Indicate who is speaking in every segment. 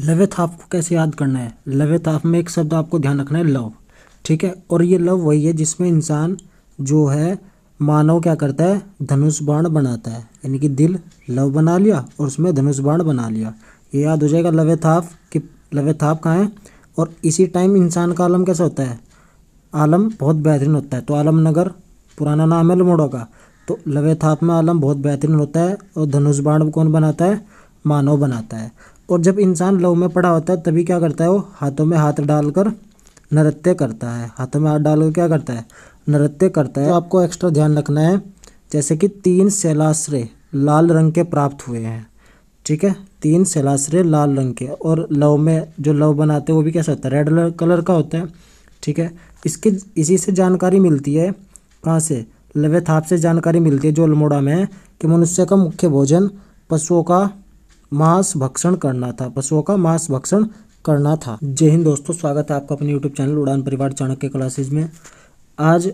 Speaker 1: लवेथ half को कैसे याद करना है लवेथ हाफ में एक शब्द आपको ध्यान रखना है लव ठीक है और ये लव वही है जिसमें इंसान जो है मानव क्या करता है धनुष बाण बनाता है यानी कि दिल लव बना लिया और उसमें धनुष बाण बना लिया ये याद हो जाएगा लवेथ हाफ कि लवेथ हाफ कहाँ है और इसी टाइम इंसान का आलम कैसा होता है आलम बहुत बेहतरीन होता है तो आलम नगर पुराना नाम है लमोडो का तो लवे थाप में आलम बहुत बेहतरीन होता है और धनुष बाण कौन बनाता है मानव बनाता है और जब इंसान लव में पड़ा होता है तभी क्या करता है वो हाथों में हाथ डालकर नृत्य करता है हाथों में हाथ डालकर क्या करता है नृत्य करता है तो आपको एक्स्ट्रा ध्यान रखना है जैसे कि तीन शैलाश्रय लाल रंग के प्राप्त हुए हैं ठीक है तीन शैलाश्रय लाल रंग के और लव में जो लव बनाते हैं वो भी कैसा होता है रेड कलर का होता है ठीक है इसके इसी से जानकारी मिलती है कहाँ से लवे थाप से जानकारी मिलती है जो अल्मोड़ा में है कि मनुष्य का मुख्य भोजन पशुओं का मांस भक्षण करना था पशुओं का मांस भक्षण करना था जय हिंद दोस्तों स्वागत है आपका अपने यूट्यूब चैनल उड़ान परिवार चाणक्य क्लासेज में आज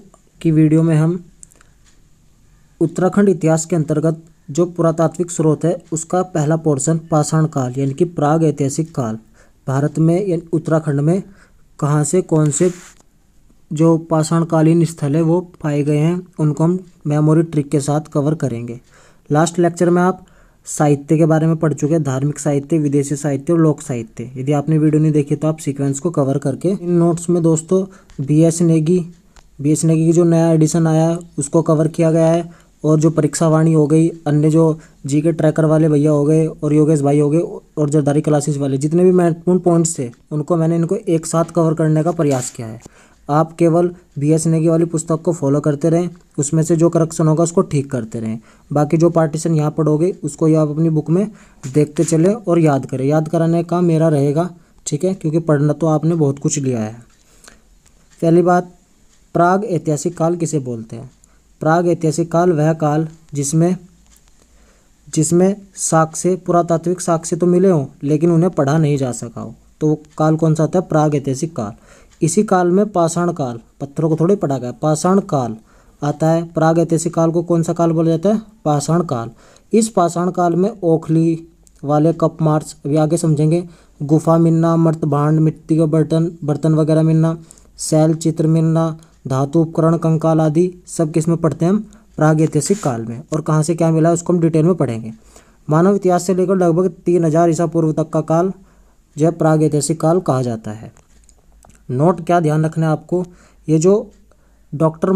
Speaker 1: की वीडियो में हम उत्तराखंड इतिहास के अंतर्गत जो पुरातात्विक स्रोत है उसका पहला पोर्शन पाषाण काल यानी कि प्राग ऐतिहासिक काल भारत में यानी उत्तराखंड में कहाँ से कौन से जो पाषाणकालीन स्थल है वो पाए गए हैं उनको हम मेमोरी ट्रिक के साथ कवर करेंगे लास्ट लेक्चर में आप साहित्य के बारे में पढ़ चुके हैं धार्मिक साहित्य विदेशी साहित्य और लोक साहित्य यदि आपने वीडियो नहीं देखी तो आप सीक्वेंस को कवर करके इन नोट्स में दोस्तों B S Negi B S Negi की जो नया एडिशन आया है उसको कवर किया गया है और जो परीक्षा वाणी हो गई अन्य जो जी के ट्रैकर वाले भैया हो गए और योगेश भाई हो गए और जरदारी क्लासेस वाले जितने भी महत्वपूर्ण पॉइंट्स थे उनको मैंने इनको एक साथ कवर करने का प्रयास किया है आप केवल बी एस नेगी वाली पुस्तक को फॉलो करते रहें उसमें से जो करेक्शन होगा उसको ठीक करते रहें बाकी जो पार्टीशन यहाँ पढ़ोगे उसको ये आप अपनी बुक में देखते चले और याद करें याद कराने का मेरा रहेगा ठीक है क्योंकि पढ़ना तो आपने बहुत कुछ लिया है पहली बात प्राग ऐतिहासिक काल किसे बोलते हैं प्राग ऐतिहासिक काल वह काल जिसमें जिसमें साक्ष्य पुरातात्विक साक्ष्य तो मिले हों लेकिन उन्हें पढ़ा नहीं जा सका हो तो वो काल कौन सा होता है प्राग ऐतिहासिक काल इसी काल में पाषाण काल पत्थरों को थोड़े पढ़ा गया पाषाण काल आता है ऐतिहासिक काल को कौन सा काल बोला जाता है पाषाण काल इस पाषाण काल में ओखली वाले कप मार्च अभी आगे समझेंगे गुफा मिलना मर्त भांड मिट्टी के बर्तन बर्तन वगैरह मिलना शैल चित्र मिलना धातु उपकरण कंकाल आदि सब किस में पढ़ते हैं हम प्राग ऐतिहासिक काल में और कहाँ से क्या मिला है उसको हम डिटेल में पढ़ेंगे मानव इतिहास से लेकर लगभग तीन हजार ईसा पूर्व तक का काल जो ऐतिहासिक काल कहा जाता है नोट क्या ध्यान रखना है आपको ये जो डॉक्टर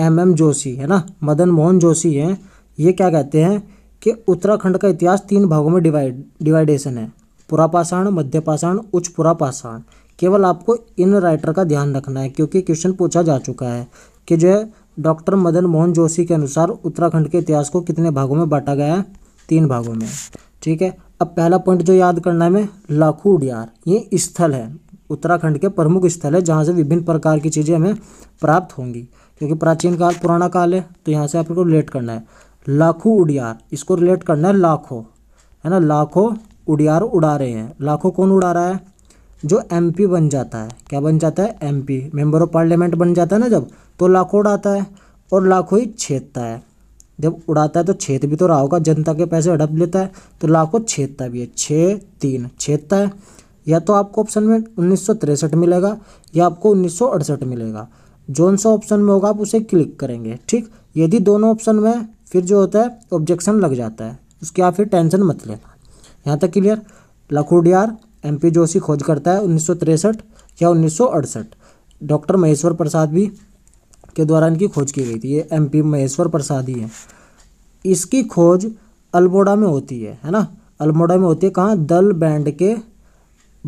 Speaker 1: एम एम जोशी है ना मदन मोहन जोशी हैं ये क्या कहते हैं कि उत्तराखंड का इतिहास तीन भागों में डिवाइड डिवाइडेशन है पुरा पाषाण मध्य पाषाण उच्च पुरा पाषाण केवल आपको इन राइटर का ध्यान रखना है क्योंकि क्वेश्चन पूछा जा चुका है कि जो है डॉक्टर मदन मोहन जोशी के अनुसार उत्तराखंड के इतिहास को कितने भागों में बांटा गया है तीन भागों में ठीक है अब पहला पॉइंट जो याद करना है मैं लाखू उडियार ये स्थल है उत्तराखंड के प्रमुख स्थल है जहाँ से विभिन्न प्रकार की चीज़ें हमें प्राप्त होंगी क्योंकि प्राचीन काल पुराना काल है तो यहाँ से आपको रिलेट करना है लाखों उड़ियार इसको रिलेट करना है लाखों है ना लाखों उड़ियार उड़ा रहे हैं लाखों कौन उड़ा रहा है जो एमपी बन जाता है क्या बन जाता है एमपी मेंबर ऑफ पार्लियामेंट बन जाता है ना जब तो लाखों उड़ाता है और लाखों ही छेदता है जब उड़ाता है तो छेद भी तो रहा होगा जनता के पैसे हड़प लेता है तो लाखों छेदता भी है छः तीन छेदता है या तो आपको ऑप्शन में उन्नीस मिलेगा या आपको उन्नीस मिलेगा जौन सा ऑप्शन में होगा आप उसे क्लिक करेंगे ठीक यदि दोनों ऑप्शन में फिर जो होता है ऑब्जेक्शन लग जाता है उसके आप फिर टेंशन मत लेना यहाँ तक clear Lakhudiyar M P Joshi खोज करता है उन्नीस या उन्नीस डॉक्टर महेश्वर प्रसाद भी के द्वारा इनकी खोज की गई थी ये एम पी महेश्वर प्रसाद ही है इसकी खोज अल्मोड़ा में होती है है ना अल्मोड़ा में होती है कहाँ दल बैंड के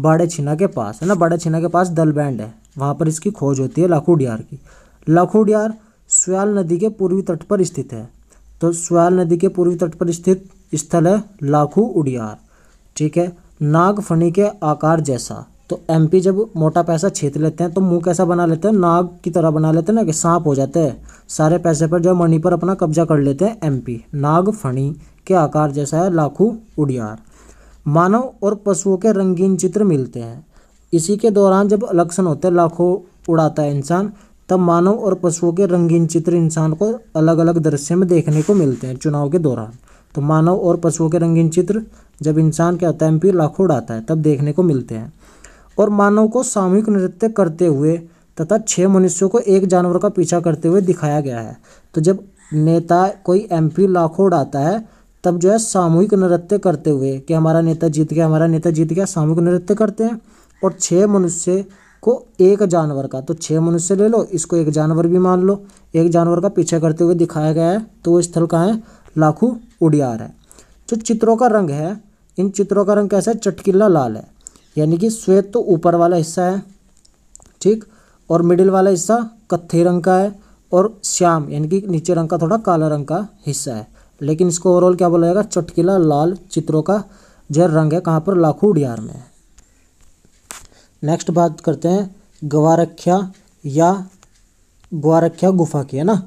Speaker 1: बाड़े छिना के पास है ना बाड़े छिना के पास दलबैंड है वहाँ पर इसकी खोज होती है लाखूडियार की लाखूडियार सुयाल नदी के पूर्वी तट पर स्थित है तो सुयाल नदी के पूर्वी तट पर स्थित स्थल है लाखू उडियार ठीक है नाग फणी के आकार जैसा तो एमपी जब मोटा पैसा छेद लेते हैं तो मुंह कैसा बना लेते हैं नाग की तरह बना लेते हैं ना कि सांप हो जाते हैं सारे पैसे पर जो मनी पर अपना कब्जा कर लेते हैं एमपी नाग फणी के आकार जैसा है लाखू उडियार मानव और पशुओं के रंगीन चित्र मिलते हैं इसी के दौरान जब इलेक्शन होते हैं लाखों उड़ाता है इंसान तब मानव और पशुओं के रंगीन चित्र इंसान को अलग अलग दृश्य में देखने को मिलते हैं चुनाव के दौरान तो मानव और पशुओं के रंगीन चित्र जब इंसान क्या होता है एम लाखों उड़ाता है तब देखने को मिलते हैं और मानव को सामूहिक नृत्य करते हुए तथा छः मनुष्यों को एक जानवर का पीछा करते हुए दिखाया गया है तो जब नेता कोई एमपी लाखों उड़ाता है तब जो है सामूहिक नृत्य करते हुए कि हमारा नेता जीत गया हमारा नेता जीत गया सामूहिक नृत्य करते हैं और छः मनुष्य को एक जानवर का तो छः मनुष्य ले लो इसको एक जानवर भी मान लो एक जानवर का पीछे करते हुए दिखाया गया है तो वो स्थल कहाँ है लाखू उड़ियार है जो चित्रों का रंग है इन चित्रों का रंग कैसा है चटकीला लाल है यानी कि श्वेत तो ऊपर वाला हिस्सा है ठीक और मिडिल वाला हिस्सा कत्थे रंग का है और श्याम यानी कि नीचे रंग का थोड़ा काला रंग का हिस्सा है लेकिन इसको ओवरऑल क्या बोला जाएगा चटकीला लाल चित्रों का जहर रंग है कहाँ पर लाखूडियार में नेक्स्ट बात करते हैं गवारख्या या गवारख्या गुफा की है ना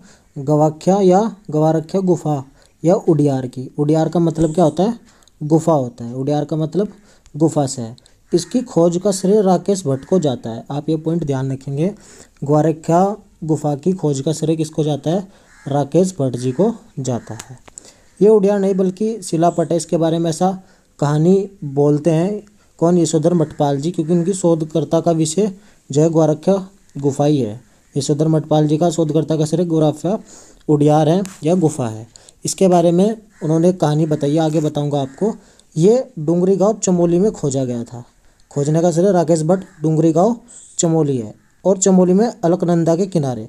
Speaker 1: गवाख्या या गवारख्या गुफा या उडियार की उडियार का मतलब क्या होता है गुफा होता है उडियार का मतलब गुफा से है इसकी खोज का श्रेय राकेश भट्ट को जाता है आप ये पॉइंट ध्यान रखेंगे ग्वारख्या गुफा की खोज का श्रेय किसको जाता है राकेश भट्ट जी को जाता है ये उड़िया नहीं बल्कि शिला पटेस के बारे में ऐसा कहानी बोलते हैं कौन यशोधर मठपाल जी क्योंकि उनकी शोधकर्ता का विषय जो है गोरख्या गुफाई है यशोधर मठपाल जी का शोधकर्ता का सिर्फ गोरख्य उडियार है या गुफा है इसके बारे में उन्होंने कहानी बताई आगे बताऊंगा आपको ये डूंगरी गाँव चमोली में खोजा गया था खोजने का सिरे राकेश भट्ट डूंगरी गाँव चमोली है और चमोली में अलकनंदा के किनारे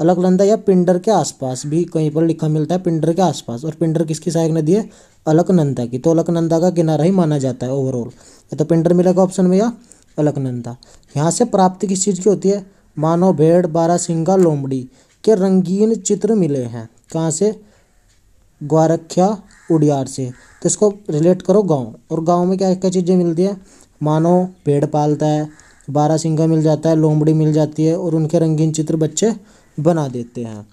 Speaker 1: अलकनंदा या पिंडर के आसपास भी कहीं पर लिखा मिलता है पिंडर के आसपास और पिंडर किसकी सहायक नदी है अलकनंदा की तो अलकनंदा का किनारा ही माना जाता है ओवरऑल या तो पिंडर मिलेगा ऑप्शन में या अलकनंदा यहाँ से प्राप्ति किस चीज़ की होती है मानव भेड़ बारासिंगा लोमड़ी के रंगीन चित्र मिले हैं कहाँ से ग्वारख्या उड़ियार से तो इसको रिलेट करो गांव और गांव में क्या क्या चीज़ें मिलती है मानो भेड़ पालता है बारह सिंगा मिल जाता है लोमड़ी मिल जाती है और उनके रंगीन चित्र बच्चे बना देते हैं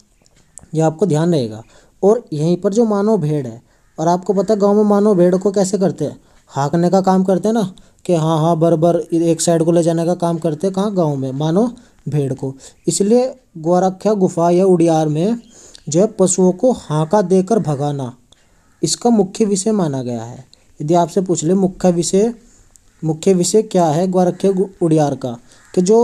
Speaker 1: यह आपको ध्यान रहेगा और यहीं पर जो मानव भेड़ है और आपको पता है गाँव में मानव भेड़ को कैसे करते हैं हाँकने का काम करते हैं ना कि हाँ हाँ बर एक साइड को ले जाने का काम करते हैं कहाँ गाँव में मानो भेड़ को इसलिए गोरख्या गुफा या उड़ियार में जो है पशुओं को हाँका देकर भगाना इसका मुख्य विषय माना गया है यदि आपसे पूछ ले मुख्य विषय मुख्य विषय क्या है गोरख्या उड़ियार का कि जो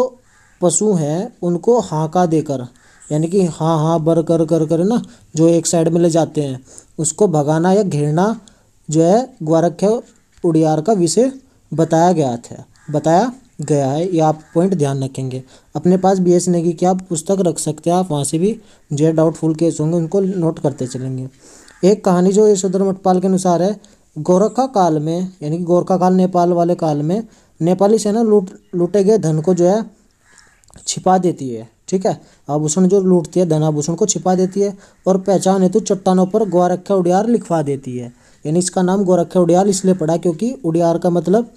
Speaker 1: पशु हैं उनको हाँका देकर यानी कि हाँ हाँ बर कर कर कर ना जो एक साइड में ले जाते हैं उसको भगाना या घेरना जो है ग्वारख्य उड़ियार का विषय बताया गया था बताया गया है ये आप पॉइंट ध्यान रखेंगे अपने पास बी एस नेगी की आप पुस्तक रख सकते हैं आप वहाँ से भी जो डाउटफुल केस होंगे उनको नोट करते चलेंगे एक कहानी जो यशोधर मठपाल के अनुसार है गोरखा काल में यानी कि गोरखा काल नेपाल वाले काल में नेपाली सेना लूट लूटे गए धन को जो है छिपा देती है ठीक है आभूषण जो लूटती है धन आभूषण को छिपा देती है और पहचान हेतु चट्टानों पर गोरखा उडियार लिखवा देती है यानी इसका नाम गोरखा उडियार इसलिए पड़ा क्योंकि उडियार का मतलब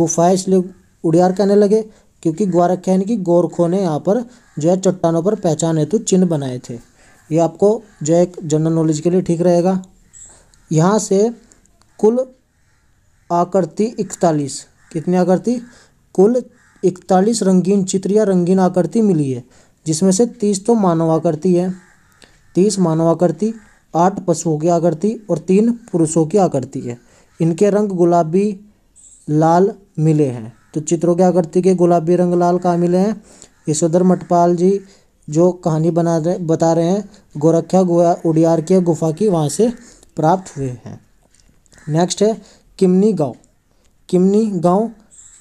Speaker 1: गुफा है इसलिए उडियार कहने लगे क्योंकि गोरखा यानी कि गोरखों ने यहाँ पर जो है चट्टानों पर पहचान हेतु चिन्ह बनाए थे ये आपको जो है जनरल नॉलेज के लिए ठीक रहेगा यहाँ से कुल आकृति इकतालीस कितनी आकृति कुल इकतालीस रंगीन चित्र या रंगीन आकृति मिली है जिसमें से तीस तो मानवाकृति है तीस मानवाकृति आठ पशुओं की आकृति और तीन पुरुषों की आकृति है इनके रंग गुलाबी लाल मिले हैं तो चित्रों की आकृति के गुलाबी रंग लाल कहाँ मिले हैं यशोधर मटपाल जी जो कहानी बना रहे बता रहे हैं गोरख्या गुआ उडियार की गुफा की वहाँ से प्राप्त हुए हैं नेक्स्ट है किमनी गांव किमनी गांव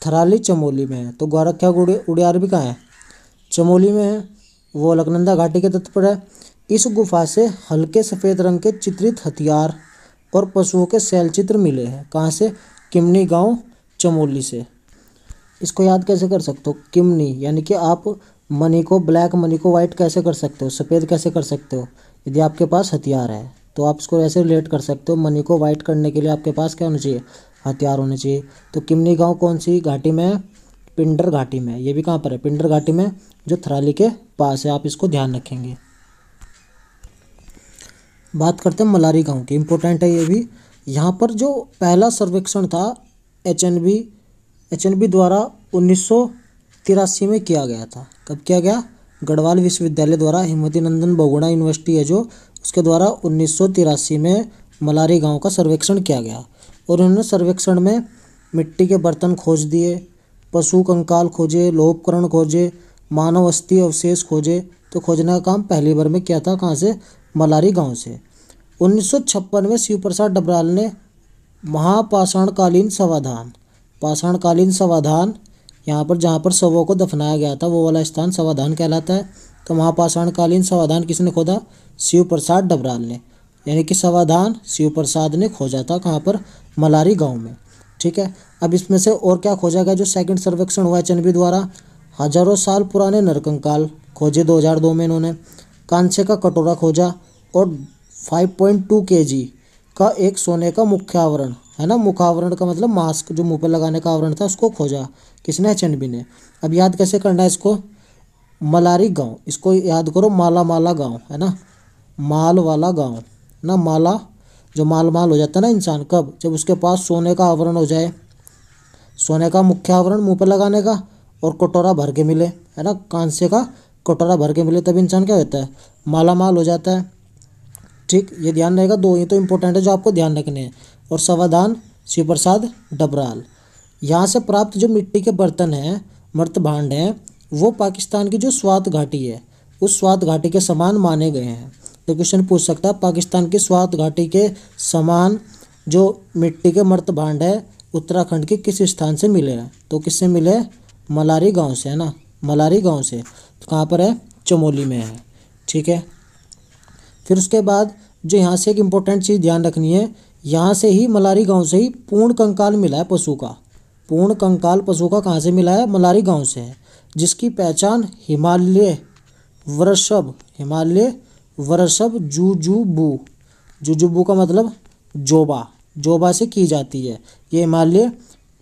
Speaker 1: थराली चमोली में है तो गोरख्या उड़ियार भी कहाँ है चमोली में है वो अलकनंदा घाटी के तट पर है इस गुफा से हल्के सफ़ेद रंग के चित्रित हथियार और पशुओं के शैलचित्र चित्र मिले हैं कहाँ से किमनी गांव चमोली से इसको याद कैसे कर सकते हो किमनी यानी कि आप मनी को ब्लैक मनी को वाइट कैसे कर सकते हो सफ़ेद कैसे कर सकते हो यदि आपके पास हथियार है तो आप इसको ऐसे रिलेट कर सकते हो मनी को वाइट करने के लिए आपके पास क्या होना चाहिए हथियार होने चाहिए तो किमनी गांव कौन सी घाटी में है पिंडर घाटी में ये भी कहाँ पर है पिंडर घाटी में जो थराली के पास है आप इसको ध्यान रखेंगे बात करते हैं मलारी गांव की इम्पोर्टेंट है ये भी यहाँ पर जो पहला सर्वेक्षण था H N B H N B द्वारा उन्नीस में किया गया था कब किया गया गढ़वाल विश्वविद्यालय द्वारा हिमवती नंदन बगुड़ा यूनिवर्सिटी है जो उसके द्वारा उन्नीस में मलारी गांव का सर्वेक्षण किया गया और उन्होंने सर्वेक्षण में मिट्टी के बर्तन खोज दिए पशु कंकाल खोजे लोहोपकरण खोजे मानव अस्थि अवशेष खोजे तो खोजने का काम पहली बार में किया था कहाँ से मलारी गांव से 1956 में शिव प्रसाद डबराल ने महापाषाणकालीन समाधान पाषाणकालीन समाधान यहाँ पर जहाँ पर शवों को दफनाया गया था वो वाला स्थान समाधान कहलाता है तो महापाषाणकालीन समाधान किसने खोदा शिव प्रसाद डबराल ने यानी कि समाधान शिव प्रसाद ने खोजा था कहाँ पर मलारी गांव में ठीक है अब इसमें से और क्या खोजा गया जो सेकंड सर्वेक्षण हुआ है चनबी द्वारा हजारों साल पुराने नरकंकाल खोजे 2002 में इन्होंने कांसे का कटोरा खोजा और 5.2 केजी का एक सोने का मुख्य आवरण है ना मुखावरण का मतलब मास्क जो मुंह पर लगाने का आवरण था उसको खोजा किसने भी ने अब याद कैसे करना है इसको मलारी गांव इसको याद करो माला माला गांव है ना माल वाला गांव ना माला जो माल माल हो जाता है ना इंसान कब जब उसके पास सोने का आवरण हो जाए सोने का मुख्य आवरण मुंह पर लगाने का और कटोरा भर के मिले है ना कांसे का कटोरा भर के मिले तब इंसान क्या होता है माला माल हो जाता है ठीक ये ध्यान रहेगा दो ये तो इम्पोर्टेंट है जो आपको ध्यान रखने हैं और सवाधान शिव प्रसाद डबराल यहाँ से प्राप्त जो मिट्टी के बर्तन हैं मृत भांड हैं वो पाकिस्तान की जो स्वात घाटी है उस स्वात घाटी के समान माने गए हैं तो क्वेश्चन पूछ सकता है पाकिस्तान की स्वात घाटी के समान जो मिट्टी के मृत भांड है उत्तराखंड के किस स्थान से मिले हैं तो किससे मिले मलारी गांव से है ना मलारी गांव से तो कहाँ पर है चमोली में है ठीक है फिर उसके बाद जो यहाँ से एक इम्पोर्टेंट चीज़ ध्यान रखनी है यहाँ से ही मलारी गांव से ही पूर्ण कंकाल मिला है पशु का पूर्ण कंकाल पशु का कहाँ से मिला है मलारी गांव से है जिसकी पहचान हिमालय वृषभ हिमालय वृषभ जुजुबू जुजुबू का मतलब जोबा जोबा से की जाती है ये हिमालय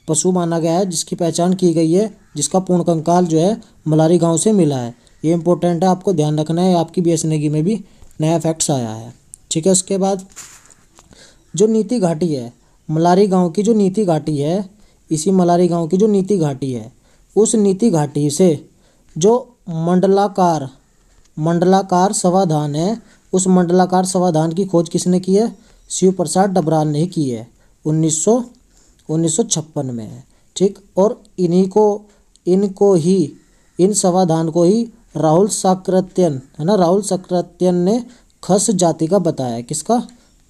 Speaker 1: पशु माना गया है जिसकी पहचान की गई है जिसका पूर्ण कंकाल जो है मलारी गांव से मिला है ये इंपॉर्टेंट है आपको ध्यान रखना है आपकी बी में भी नया फैक्ट्स आया है ठीक है उसके बाद जो नीति घाटी है मलारी गांव की जो नीति घाटी है इसी मलारी गांव की जो नीति घाटी है उस नीति घाटी से जो मंडलाकार मंडलाकार समाधान है उस मंडलाकार समाधान की खोज किसने की है शिव प्रसाद डबराल ने की है उन्नीस सौ में है ठीक और इन्हीं को इनको ही इन समाधान को ही राहुल साकृत्यन है ना राहुल साकृत्यन ने खस जाति का बताया किसका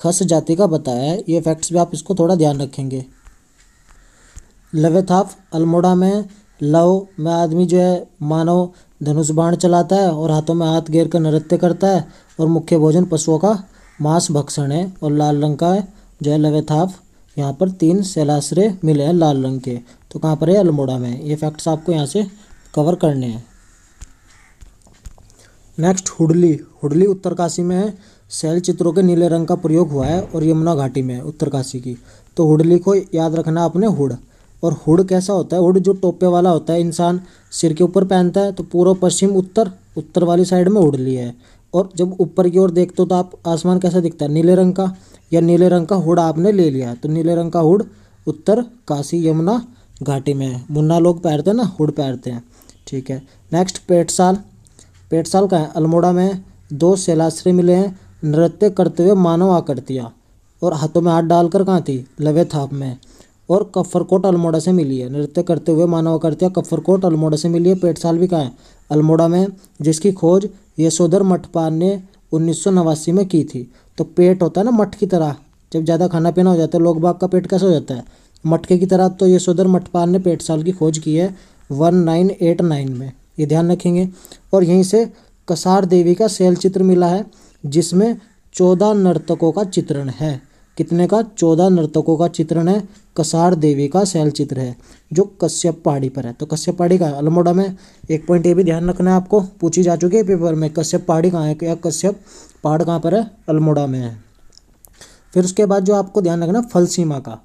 Speaker 1: खस जाति का बताया है ये फैक्ट्स भी आप इसको थोड़ा ध्यान रखेंगे लवेथाफ अल्मोड़ा में लव में आदमी जो है मानव धनुष बाण चलाता है और हाथों में हाथ घेर कर नृत्य करता है और मुख्य भोजन पशुओं का मांस भक्षण है और लाल रंग का है जो है लवेथाफ यहाँ पर तीन शैलाश्रय मिले हैं लाल रंग के तो कहाँ पर है अल्मोड़ा में ये फैक्ट्स आपको यहाँ से कवर करने हैं नेक्स्ट हुडली हुडली उत्तरकाशी में है शैल चित्रों के नीले रंग का प्रयोग हुआ है और यमुना घाटी में है उत्तरकाशी की तो हुडली को याद रखना आपने हुड और हुड कैसा होता है हुड जो टोपे वाला होता है इंसान सिर के ऊपर पहनता है तो पूर्व पश्चिम उत्तर उत्तर वाली साइड में हुडली है और जब ऊपर की ओर देखते हो तो आप आसमान कैसा दिखता है नीले रंग का या नीले रंग का हुड आपने ले लिया तो नीले रंग का हुड उत्तर काशी यमुना घाटी में मुन्ना लोग पैरते हैं ना हुड पैरते हैं ठीक है नेक्स्ट पेटसाल पेटसाल का है अल्मोड़ा में दो शैलाश्री मिले हैं नृत्य करते हुए मानव आकृतियाँ और हाथों में हाथ डालकर कहाँ थी लवे थाप में और कफरकोट अल्मोड़ा से मिली है नृत्य करते हुए मानव आकृतियाँ कफरकोट अल्मोड़ा से मिली है पेटसाल भी कहाँ है अल्मोड़ा में जिसकी खोज यशोधर मठपाल ने उन्नीस में की थी तो पेट होता है ना मठ की तरह जब ज़्यादा खाना पीना हो जाता है लोग बाग का पेट कैसे हो जाता है मटके की तरह तो यशोधर मटपाल ने पेट साल की खोज की है 1989 में ये ध्यान रखेंगे और यहीं से कसार देवी का शैल चित्र मिला है जिसमें चौदह नर्तकों का चित्रण है कितने का चौदह नर्तकों का चित्रण है कसार देवी का शैल चित्र है जो कश्यप पहाड़ी पर है तो कश्यप पहाड़ी का अल्मोड़ा में एक पॉइंट ये भी ध्यान रखना है आपको पूछी जा चुकी है पेपर में कश्यप पहाड़ी कहाँ है या कश्यप पहाड़ कहाँ पर है अल्मोड़ा में है फिर उसके बाद जो आपको ध्यान रखना फलसीमा का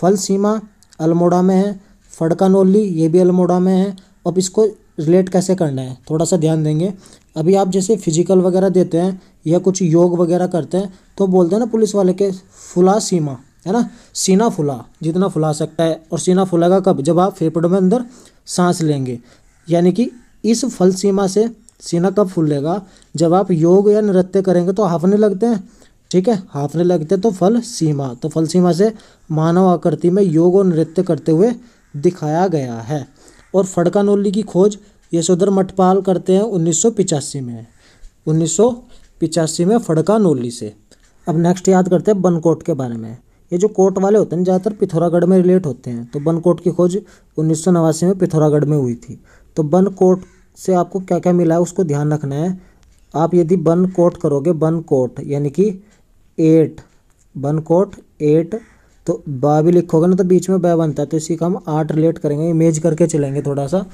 Speaker 1: फल सीमा अल्मोड़ा में है फड़का नोली ये भी अल्मोड़ा में है अब इसको रिलेट कैसे करना है थोड़ा सा ध्यान देंगे अभी आप जैसे फिजिकल वगैरह देते हैं या कुछ योग वगैरह करते हैं तो बोलते हैं ना पुलिस वाले के फुला सीमा है ना सीना फुला जितना फुला सकता है और सीना फुलागा कब जब आप फेफड़ों में अंदर सांस लेंगे यानी कि इस फल सीमा से सीना कब फूलेगा जब आप योग या नृत्य करेंगे तो हाफने लगते हैं ठीक है हाफने लगते तो फल सीमा तो फल सीमा से मानव आकृति में योग और नृत्य करते हुए दिखाया गया है और फड़का नोली की खोज यशोधर मठपाल करते हैं उन्नीस में उन्नीस में फड़का नोली से अब नेक्स्ट याद करते हैं बनकोट के बारे में ये जो कोट वाले होते हैं ज़्यादातर पिथौरागढ़ में रिलेट होते हैं तो बनकोट की खोज उन्नीस में पिथौरागढ़ में हुई थी तो बनकोट से आपको क्या क्या मिला है उसको ध्यान रखना है आप यदि बन कोट करोगे बन कोट यानी कि एट वन कोट एट तो बा भी लिखोगे ना तो बीच में ब बनता है तो इसी का हम आठ रिलेट करेंगे इमेज करके चलेंगे थोड़ा सा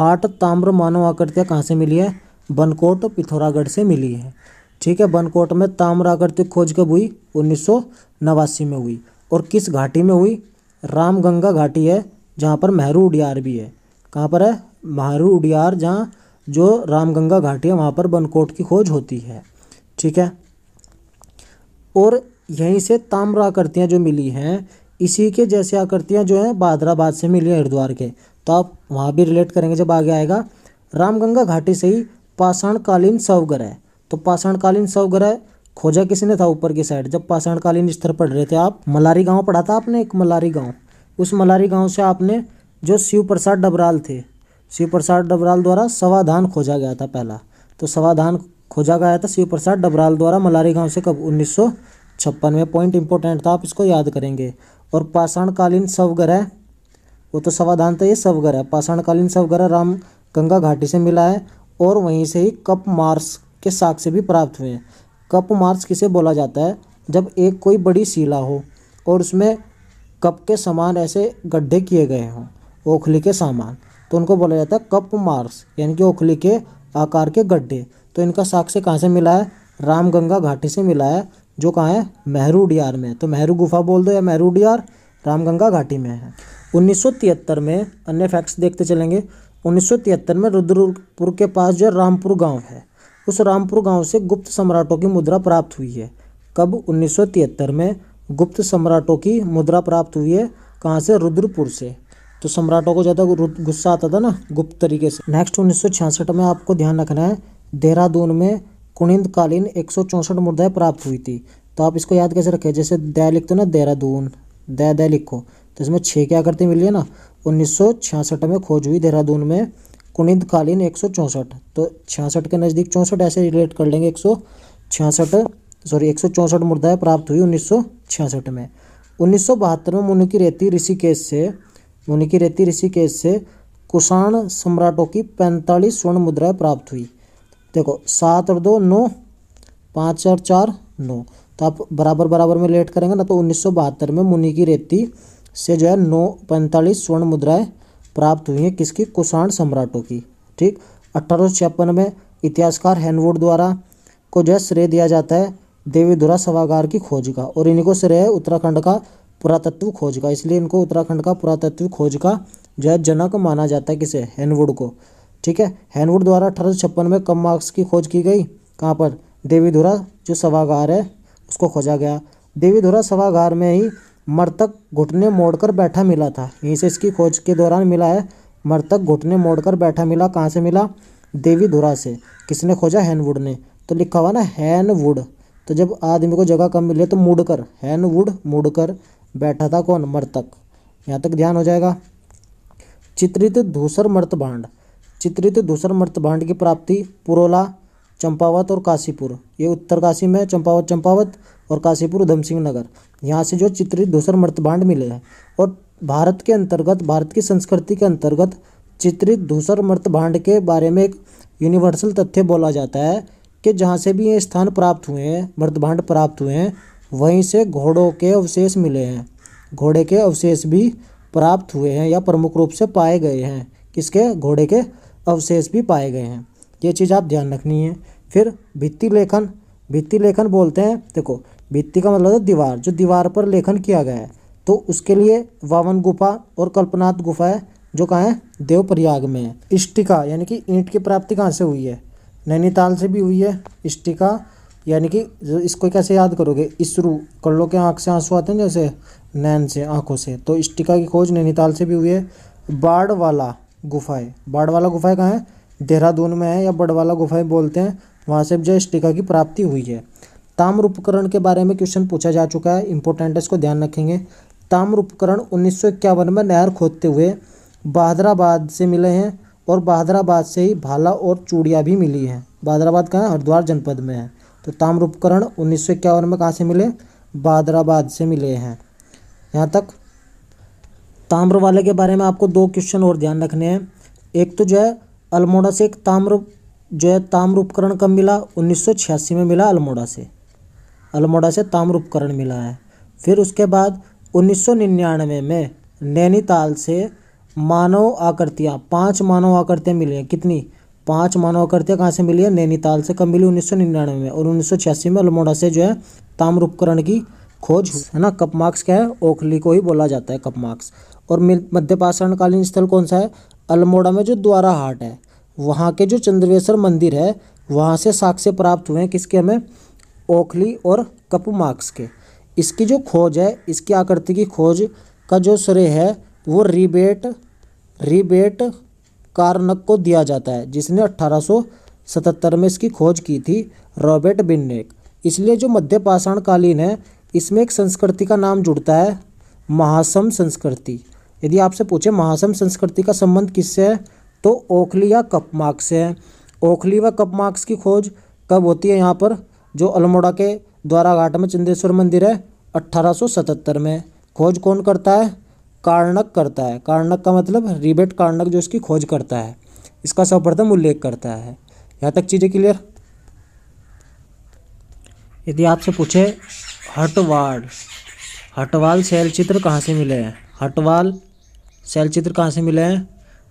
Speaker 1: आठ ताम्र मानव आकृतियाँ कहाँ से मिली है बनकोट पिथौरागढ़ से मिली है ठीक है बनकोट में ताम्र आकृति खोज कब हुई उन्नीस में हुई और किस घाटी में हुई रामगंगा घाटी है जहाँ पर मेहरू उडियार भी है कहाँ पर है मेहरू उडियार जहाँ जो रामगंगा घाटी है वहाँ पर बनकोट की खोज होती है ठीक है और यहीं से ताम्र आकृतियाँ जो मिली हैं इसी के जैसे आकृतियाँ जो हैं बादराबाद से मिली हैं हरिद्वार के तो आप वहाँ भी रिलेट करेंगे जब आगे आएगा रामगंगा घाटी से ही पाषाणकालीन शवग्रह तो पाषाणकालीन शवग्रह खोजा किसने था ऊपर की साइड जब पाषाणकालीन स्तर पढ़ रहे थे आप मलारी गांव पढ़ा था आपने एक मलारी गांव उस मलारी गांव से आपने जो शिव प्रसाद डबराल थे शिव प्रसाद डबराल द्वारा सवाधान खोजा गया था पहला तो सवाधान खोजा गया था शिव प्रसाद डबराल द्वारा मलारी गांव से कब उन्नीस में पॉइंट इंपॉर्टेंट था आप इसको याद करेंगे और पाषाणकालीन स्वग्रह वो तो सवाधान था ये स्वग्रह पाषाणकालीन स्वग्रह राम गंगा घाटी से मिला है और वहीं से ही कप मार्स के साक्ष्य भी प्राप्त हुए हैं कप मार्स किसे बोला जाता है जब एक कोई बड़ी शिला हो और उसमें कप के समान ऐसे गड्ढे किए गए हों ओखली के सामान तो उनको बोला जाता है कप मार्स यानी कि ओखली के आकार के गड्ढे तो इनका साक्ष्य कहाँ से मिला है रामगंगा घाटी से मिला है जो कहाँ है मेहरू डियार में तो मेहरू गुफा बोल दो या मेहरू डियार रामगंगा घाटी में है 1973 में अन्य फैक्ट्स देखते चलेंगे 1973 में रुद्रपुर के पास जो रामपुर गांव है उस रामपुर गांव से गुप्त सम्राटों की मुद्रा प्राप्त हुई है कब 1973 में गुप्त सम्राटों की मुद्रा प्राप्त हुई है कहाँ से रुद्रपुर से तो सम्राटों को ज़्यादा गुस्सा आता था ना गुप्त तरीके से नेक्स्ट उन्नीस में आपको ध्यान रखना है देहरादून में कुणिंदकालीन एक सौ चौंसठ प्राप्त हुई थी तो आप इसको याद कैसे रखें जैसे दया लिखते ना देहरादून दया दया लिखो तो इसमें छः क्या करते मिली है ना उन्नीस में खोज हुई देहरादून में कुणिंदकालीन एक तो छियासठ के नज़दीक चौंसठ ऐसे रिलेट कर लेंगे एक सॉरी एक मुद्राएँ प्राप्त हुई उन्नीस में उन्नीस में मुनि की रेती ऋषिकेश से मुनि की रेती ऋषिकेश से कुषाण सम्राटों की पैंतालीस स्वर्ण मुद्राएं प्राप्त हुई देखो सात और दो नौ पाँच और चार नौ तो आप बराबर बराबर में लेट करेंगे ना तो उन्नीस में मुनि की रेती से जो है नौ पैंतालीस स्वर्ण मुद्राएं प्राप्त हुई हैं किसकी कुषाण सम्राटों की ठीक अट्ठारह में इतिहासकार हैनवुड द्वारा को जो है श्रेय दिया जाता है देवीधुरा सभागार की खोज का और इन्हीं को श्रेय उत्तराखंड का पुरातत्व खोज का इसलिए इनको उत्तराखंड का पुरातत्व खोज का जो है जनक माना जाता है किसे हैनवुड को ठीक है हैनवुड द्वारा अठारह में कम मार्क्स की खोज की गई कहाँ पर देवीधुरा जो सभागार है उसको खोजा गया देवीधुरा सभागार में ही मृतक घुटने मोड़कर बैठा मिला था यहीं से इसकी खोज के दौरान मिला है मृतक घुटने मोड़कर बैठा मिला कहाँ से मिला देवीधुरा से किसने खोजा हैनवुड ने तो लिखा हुआ ना हैनवुड तो जब आदमी को जगह कम मिले तो मुड़कर हैनवुड मुड़कर बैठा था कौन मृतक यहाँ तक ध्यान हो जाएगा चित्रित धूसर मृत भांड चित्रित दूसर मृतभांड की प्राप्ति पुरोला चंपावत और काशीपुर ये उत्तर काशी में चंपावत चंपावत और काशीपुर उधम नगर यहाँ से जो चित्रित दूसर मृतभांड मिले हैं और भारत के अंतर्गत भारत की संस्कृति के अंतर्गत चित्रित दूसर मृतभांड के बारे में एक यूनिवर्सल तथ्य बोला जाता है कि जहाँ से भी ये स्थान प्राप्त हुए हैं मर्तभांड प्राप्त हुए हैं वहीं से घोड़ों के अवशेष मिले हैं घोड़े के अवशेष भी प्राप्त हुए हैं या प्रमुख रूप से पाए गए हैं किसके घोड़े के अवशेष भी पाए गए हैं ये चीज़ आप ध्यान रखनी है फिर भित्ति लेखन भित्ति लेखन बोलते हैं देखो भित्ति का मतलब दीवार जो दीवार पर लेखन किया गया है तो उसके लिए वावन गुफा और कल्पनाथ गुफा है जो कहाँ है देवप्रयाग में है इष्टिका यानी कि ईंट की प्राप्ति कहाँ से हुई है नैनीताल से भी हुई है इष्टिका यानी कि इसको कैसे याद करोगे इसरू कर लो के आँख से आंसू आते हैं जैसे नैन से आँखों से तो इष्टिका की खोज नैनीताल से भी हुई है बाढ़ वाला गुफाएं बाड़वाला गुफाएं कहाँ है देहरादून में है या बड़वाला गुफाएं बोलते हैं वहाँ से जो स्टिका की प्राप्ति हुई है ताम्र उपकरण के बारे में क्वेश्चन पूछा जा चुका है इंपॉर्टेंट है इसको ध्यान रखेंगे ताम्र उपकरण उन्नीस में नहर खोदते हुए बहादराबाद से मिले हैं और बहादराबाद से ही भाला और चूड़िया भी मिली है बहादराबाद कहाँ है हरिद्वार जनपद में है तो ताम्र उपकरण उन्नीस में कहाँ से मिले बहादराबाद से मिले हैं यहाँ तक ताम्र वाले के बारे में आपको दो क्वेश्चन और ध्यान रखने हैं एक तो जो है अल्मोड़ा से एक ताम्र जो है ताम्र उपकरण कब मिला 1986 में मिला अल्मोड़ा से अल्मोड़ा से ताम्र उपकरण मिला है फिर उसके बाद 1999 में नैनीताल से मानव आकृतियाँ पांच मानव आकृतियाँ मिली हैं कितनी पांच मानव आकृतियाँ कहाँ से मिली है नैनीताल से कब मिली उन्नीस में और उन्नीस में अल्मोड़ा से जो है ताम्र उपकरण की खोज है ना कप मार्क्स क्या है ओखली को ही बोला जाता है कप मार्क्स और मध्य पाषाणकालीन स्थल कौन सा है अल्मोड़ा में जो द्वारा हाट है वहाँ के जो चंद्रवेश्वर मंदिर है वहाँ से साक्ष्य प्राप्त हुए हैं किसके हमें ओखली और कप मार्क्स के इसकी जो खोज है इसकी आकृति की खोज का जो श्रेय है वो रिबेट रिबेट कारनक को दिया जाता है जिसने 1877 में इसकी खोज की थी रॉबर्ट बिन्नेक इसलिए जो मध्य पाषाणकालीन है इसमें एक संस्कृति का नाम जुड़ता है महासम संस्कृति यदि आपसे पूछे महासम संस्कृति का संबंध किससे है तो ओखली या मार्क्स से है ओखली व कप मार्क्स की खोज कब होती है यहाँ पर जो अल्मोड़ा के द्वारा घाट में चंदेश्वर मंदिर है 1877 में खोज कौन करता है कारणक करता है कार्णक का मतलब रिबेट कार्णक जो इसकी खोज करता है इसका सर्वप्रथम उल्लेख करता है यहाँ तक चीज़ें क्लियर यदि आपसे पूछे हटवाल हटवाल शैलचित्र कहाँ से मिले हैं हटवाल शैलचित्र कहाँ से मिले हैं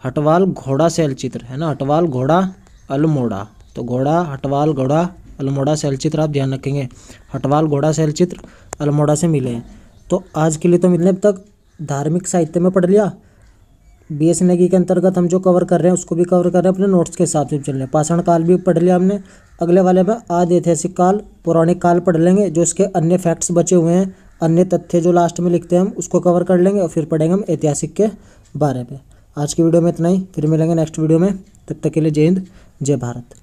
Speaker 1: हटवाल घोड़ा शैलचित्र है ना हटवाल घोड़ा अल्मोड़ा तो घोड़ा हटवाल घोड़ा अल्मोड़ा शैलचित्र आप ध्यान रखेंगे हटवाल घोड़ा शैलचित्र अल्मोड़ा से मिले हैं तो आज के लिए तो मिलने अब तक धार्मिक साहित्य में पढ़ लिया बी एस के अंतर्गत हम जो कवर कर रहे हैं उसको भी कवर कर रहे हैं अपने नोट्स के हिसाब से चल रहे हैं पाषाण काल भी पढ़ लिया हमने अगले वाले में आदि ऐतिहासिक काल पौराणिक काल पढ़ लेंगे जो इसके अन्य फैक्ट्स बचे हुए हैं अन्य तथ्य जो लास्ट में लिखते हैं हम उसको कवर कर लेंगे और फिर पढ़ेंगे हम ऐतिहासिक के बारे में आज की वीडियो में इतना ही फिर मिलेंगे नेक्स्ट वीडियो में तब तक के लिए जय हिंद जय भारत